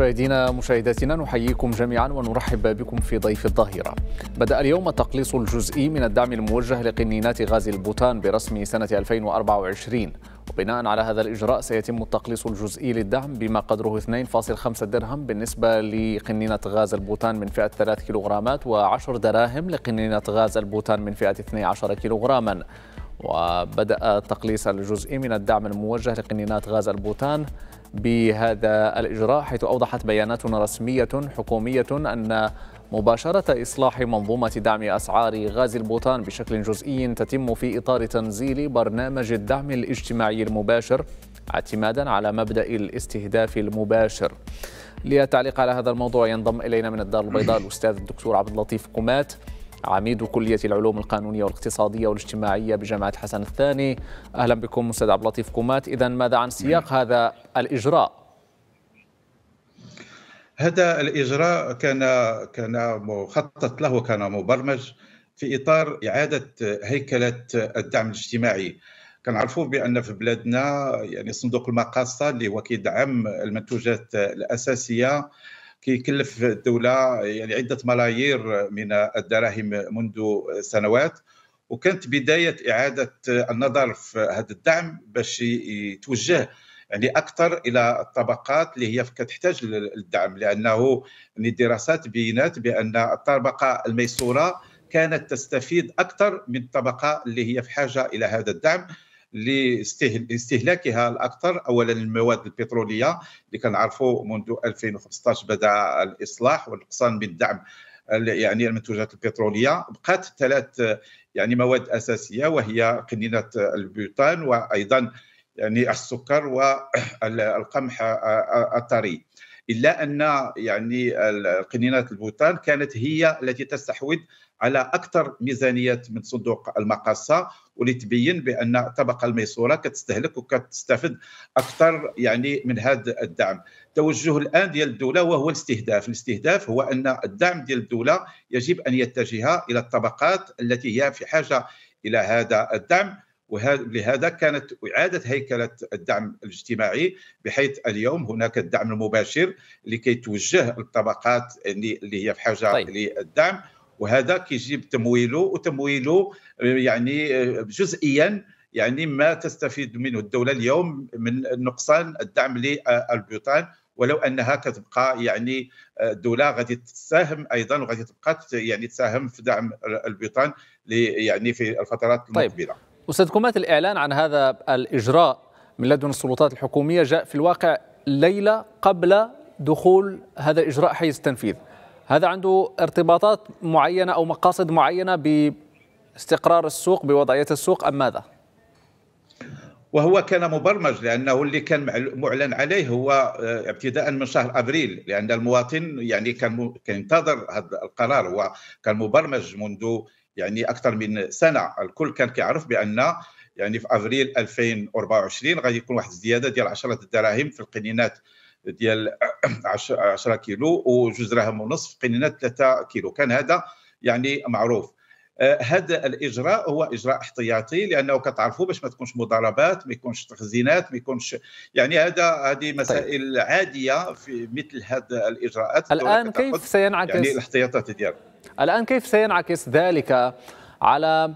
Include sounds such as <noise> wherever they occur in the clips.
مشاهدينا مشاهداتنا نحييكم جميعا ونرحب بكم في ضيف الظهيرة بدأ اليوم التقليص الجزئي من الدعم الموجه لقنينات غاز البوتان برسم سنة 2024 وبناء على هذا الإجراء سيتم التقليص الجزئي للدعم بما قدره 2.5 درهم بالنسبة لقنينة غاز البوتان من فئة 3 كيلوغرامات و10 دراهم لقنينة غاز البوتان من فئة 12 كيلوغراما وبدأ التقليص الجزئي من الدعم الموجه لقنينات غاز البوتان بهذا الإجراء حيث أوضحت بيانات رسمية حكومية أن مباشرة إصلاح منظومة دعم أسعار غاز البوتان بشكل جزئي تتم في إطار تنزيل برنامج الدعم الاجتماعي المباشر اعتمادا على مبدأ الاستهداف المباشر للتعليق على هذا الموضوع ينضم إلينا من الدار البيضاء الأستاذ الدكتور عبد اللطيف قمات عميد كلية العلوم القانونية والاقتصادية والاجتماعية بجامعة حسن الثاني أهلا بكم أستاذ عبد اللطيف كومات إذا ماذا عن سياق نعم. هذا الإجراء هذا الإجراء كان كان مخطط له كان مبرمج في إطار إعادة هيكلة الدعم الاجتماعي كنعرفوا بان في بلادنا يعني صندوق المقاصه اللي هو كيدعم المنتوجات الاساسيه كيكلف الدوله يعني عده ملايير من الدراهم منذ سنوات وكانت بدايه اعاده النظر في هذا الدعم باش يتوجه يعني اكثر الى الطبقات اللي هي كتحتاج للدعم لانه الدراسات بينات بان الطبقه الميسوره كانت تستفيد اكثر من الطبقه اللي هي في حاجه الى هذا الدعم لاستهلاكها الاكثر اولا المواد البتروليه اللي كنعرفوا منذ 2015 بدا الاصلاح والنقصان بالدعم يعني المنتوجات البتروليه بقات ثلاث يعني مواد اساسيه وهي قنينه البيوتان وايضا يعني السكر والقمح <coughs> الطري الا ان يعني قنينات البوتان كانت هي التي تستحوذ على اكثر ميزانيات من صندوق المقاصه ولتبين بان الطبقه الميسوره كتستهلك وكتستفد اكثر يعني من هذا الدعم التوجه الان ديال الدوله وهو الاستهداف الاستهداف هو ان الدعم ديال الدوله يجب ان يتجه الى الطبقات التي هي في حاجه الى هذا الدعم ولهذا كانت إعادة هيكلة الدعم الاجتماعي بحيث اليوم هناك الدعم المباشر لكي توجه الطبقات اللي هي بحاجة طيب. للدعم وهذا كيجيب تمويله وتمويله يعني جزئيا يعني ما تستفيد منه الدولة اليوم من نقصان الدعم للبيوتان ولو انها كتبقى يعني الدوله غادي تساهم ايضا وغادي تبقى يعني تساهم في دعم البيطان يعني في الفترات طيب. المقبله طيب. أستاذ كومات الإعلان عن هذا الإجراء من لدن السلطات الحكومية جاء في الواقع ليلة قبل دخول هذا الاجراء حيز التنفيذ هذا عنده ارتباطات معينة أو مقاصد معينة باستقرار السوق بوضعية السوق أم ماذا؟ وهو كان مبرمج لانه اللي كان معلن عليه هو آه، ابتداء من شهر ابريل لان المواطن يعني كان كان ينتظر هذا القرار هو كان مبرمج منذ يعني اكثر من سنه الكل كان كيعرف بان يعني في افريل 2024 غادي يكون واحد الزياده ديال 10 دراهم في القنينات ديال 10 <clears throat> كيلو وجوج دراهم ونصف قنينات 3 كيلو كان هذا يعني معروف آه، هذا الاجراء هو اجراء احتياطي لانه كتعرفوا باش ما تكونش مضاربات ما يكونش تخزينات ما يكونش يعني هذا هذه طيب. مسائل طيب. عاديه في مثل هذه الاجراءات الان كيف سينعكس يعني الاحتياطات ديالها الان كيف سينعكس ذلك على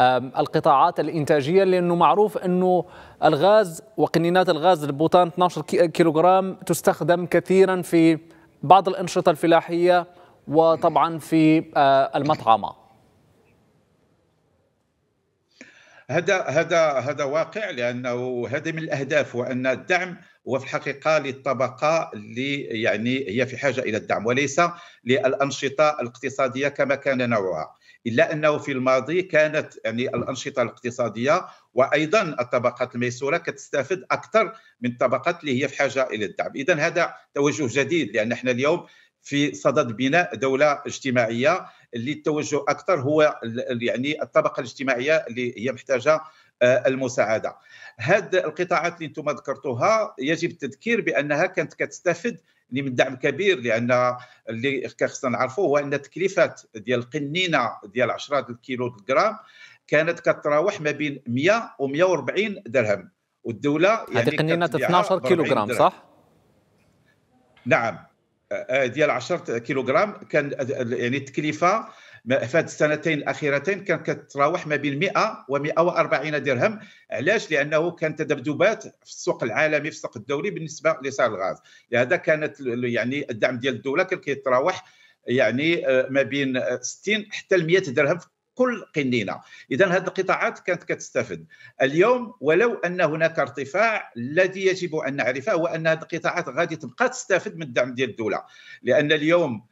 القطاعات الإنتاجية لأنه معروف أنه الغاز وقنينات الغاز البوتان 12 كيلوغرام تستخدم كثيرا في بعض الأنشطة الفلاحية وطبعا في آه، المطعمة هذا هذا هذا واقع لانه هذا من الاهداف وان الدعم هو في الحقيقه للطبقه اللي يعني هي في حاجه الى الدعم وليس للانشطه الاقتصاديه كما كان نوعها الا انه في الماضي كانت يعني الانشطه الاقتصاديه وايضا الطبقات الميسوره كتستافد اكثر من الطبقات اللي هي في حاجه الى الدعم اذا هذا توجه جديد لان احنا اليوم في صدد بناء دوله اجتماعيه اللي التوجه اكثر هو يعني الطبقه الاجتماعيه اللي هي محتاجه آه، المساعده. هذه القطاعات اللي انتم ذكرتوها يجب التذكير بانها كانت كتستافد من دعم كبير لان اللي خصنا نعرفوا هو ان التكلفات ديال القنينه ديال 10 الكيلو جرام كانت كتراوح ما بين 100 و 140 درهم والدوله يعني هذه قنينه 12 كيلو جرام صح؟ نعم ديال 10 كيلوغرام كان يعني التكلفه في هذه السنتين الاخيرتين كانت كتراوح ما بين 100 و 140 درهم علاش لانه كان تذبذبات في السوق العالمي في السوق الدولي بالنسبه لسعر الغاز لهذا كانت يعني الدعم ديال الدوله كان كيتراوح يعني آه، ما بين 60 حتى ل 100 درهم كل قنينه اذا هذه القطاعات كانت كتستفد اليوم ولو ان هناك ارتفاع الذي يجب ان نعرفه هو ان هذه القطاعات غادي تبقى تستفد من الدعم ديال الدوله لان اليوم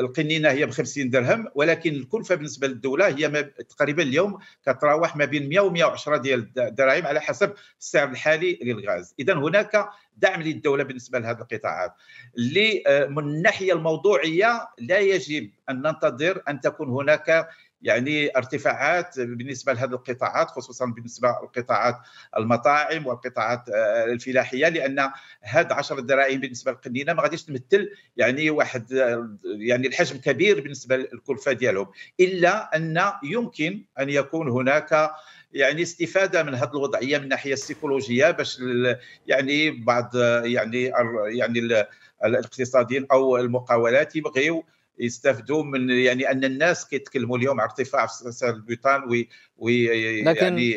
القنينه هي ب 50 درهم ولكن الكلفه بالنسبه للدوله هي تقريبا اليوم كتراوح ما بين 100 و 110 ديال الدراهم على حسب السعر الحالي للغاز اذا هناك دعم للدوله بالنسبه لهذه القطاعات اللي آه، من الناحيه الموضوعيه لا يجب ان ننتظر ان تكون هناك يعني ارتفاعات بالنسبه لهذه القطاعات خصوصا بالنسبه لقطاعات المطاعم والقطاعات آه، الفلاحيه لان هاد 10 دراهم بالنسبه للقنينه ما غاديش تمثل يعني واحد آه، يعني الحجم كبير بالنسبه للكلفه ديالهم الا ان يمكن ان يكون هناك يعني استفاده من هذه الوضعيه من الناحيه السيكولوجيه باش يعني بعض آه، يعني يعني الاقتصاديين او المقاولات يبغيو يستافدوا من يعني ان الناس كيتكلموا اليوم على ارتفاع سعر البوتان وي, وي يعني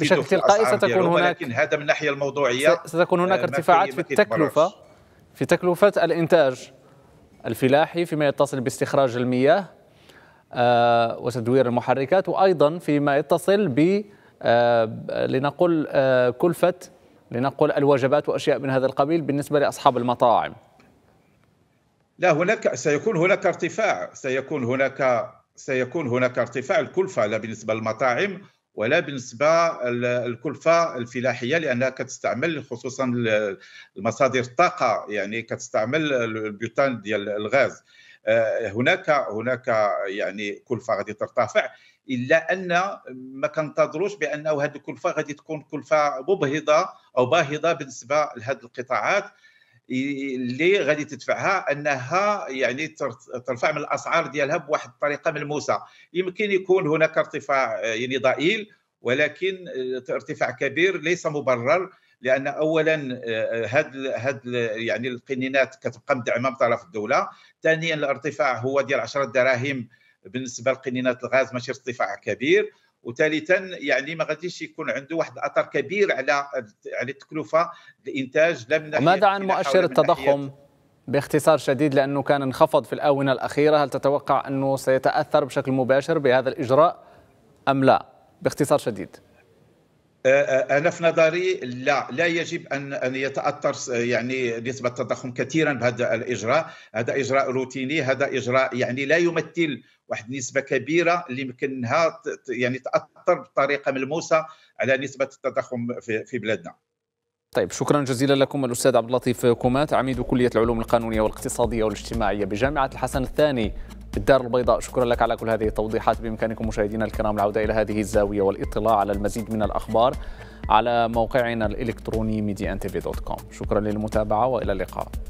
بشكل تلقائي ستكون هناك لكن هذا من الناحيه الموضوعيه ستكون هناك آه، ارتفاعات في التكلفه في تكلفه الانتاج الفلاحي فيما يتصل باستخراج المياه آه، وتدوير المحركات وايضا فيما يتصل ب آه، لنقل كلفه لنقل الوجبات واشياء من هذا القبيل بالنسبه لاصحاب المطاعم لا هناك سيكون هناك ارتفاع سيكون هناك سيكون هناك ارتفاع الكلفة لا بالنسبة للمطاعم ولا بالنسبة للكلفة الفلاحية لأنها كتستعمل خصوصا المصادر الطاقة يعني كتستعمل البيوتان ديال الغاز آه، هناك هناك يعني كلفة غادي ترتفع الا ان ما كنتظروش بانه هذه الكلفه غادي تكون كلفه مبهضه او باهظه بالنسبه لهذه القطاعات اللي غادي تدفعها انها يعني ترفع من الاسعار ديالها بواحد الطريقه ملموسه يمكن يكون هناك ارتفاع يعني ضئيل ولكن آه، ارتفاع كبير ليس مبرر لان اولا آه، هاد هاد يعني القنينات كتبقى مدعمه من طرف الدوله ثانيا الارتفاع هو ديال 10 دراهم بالنسبه لقنينات الغاز ماشي ارتفاع كبير وثالثا يعني ما غاديش يكون عنده واحد الاثر كبير على على التكلفه الانتاج لا من ماذا عن مؤشر التضخم باختصار شديد لانه كان انخفض في الاونه الاخيره هل تتوقع انه سيتاثر بشكل مباشر بهذا الاجراء ام لا باختصار شديد انا آه، آه، في نظري لا لا يجب ان ان يتاثر آه، يعني نسبه التضخم كثيرا بهذا الاجراء، هذا اجراء روتيني، هذا اجراء يعني لا يمثل واحد النسبه كبيره اللي يمكنها يعني تاثر بطريقه ملموسه على نسبه التضخم في, في بلادنا. طيب شكرا جزيلا لكم الاستاذ عبد اللطيف كومات عميد كليه العلوم القانونيه والاقتصاديه والاجتماعيه بجامعه الحسن الثاني الدار البيضاء شكرا لك على كل هذه التوضيحات بإمكانكم مشاهدينا الكرام العودة إلى هذه الزاوية والإطلاع على المزيد من الأخبار على موقعنا الإلكتروني media.tv.com شكرا للمتابعة وإلى اللقاء